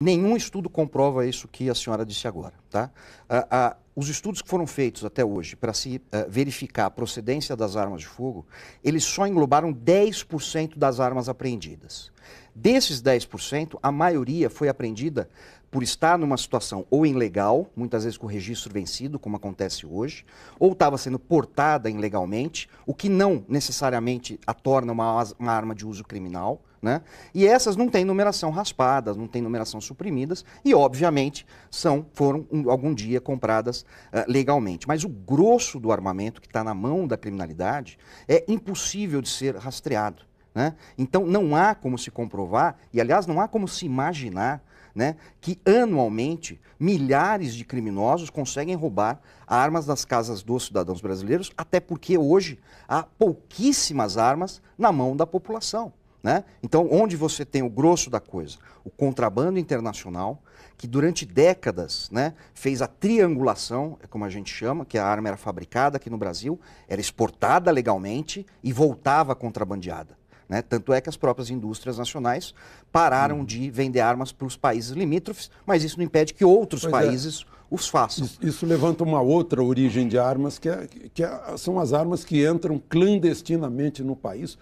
Nenhum estudo comprova isso que a senhora disse agora. Tá? Ah, ah, os estudos que foram feitos até hoje para se ah, verificar a procedência das armas de fogo, eles só englobaram 10% das armas apreendidas. Desses 10%, a maioria foi apreendida por estar numa situação ou ilegal, muitas vezes com registro vencido, como acontece hoje, ou estava sendo portada ilegalmente, o que não necessariamente a torna uma, uma arma de uso criminal. Né? E essas não têm numeração raspadas, não têm numeração suprimidas e, obviamente, são foram um, algum dia compradas uh, legalmente. Mas o grosso do armamento que está na mão da criminalidade é impossível de ser rastreado. Né? Então não há como se comprovar, e aliás não há como se imaginar, né, que anualmente milhares de criminosos conseguem roubar armas das casas dos cidadãos brasileiros, até porque hoje há pouquíssimas armas na mão da população. Né? Então, onde você tem o grosso da coisa? O contrabando internacional, que durante décadas né, fez a triangulação, é como a gente chama, que a arma era fabricada aqui no Brasil, era exportada legalmente e voltava contrabandeada. Né? Tanto é que as próprias indústrias nacionais pararam uhum. de vender armas para os países limítrofes, mas isso não impede que outros pois é. países é. os façam. Isso, isso, levanta uma outra origem de armas, que, é, que é, são as armas que entram clandestinamente no país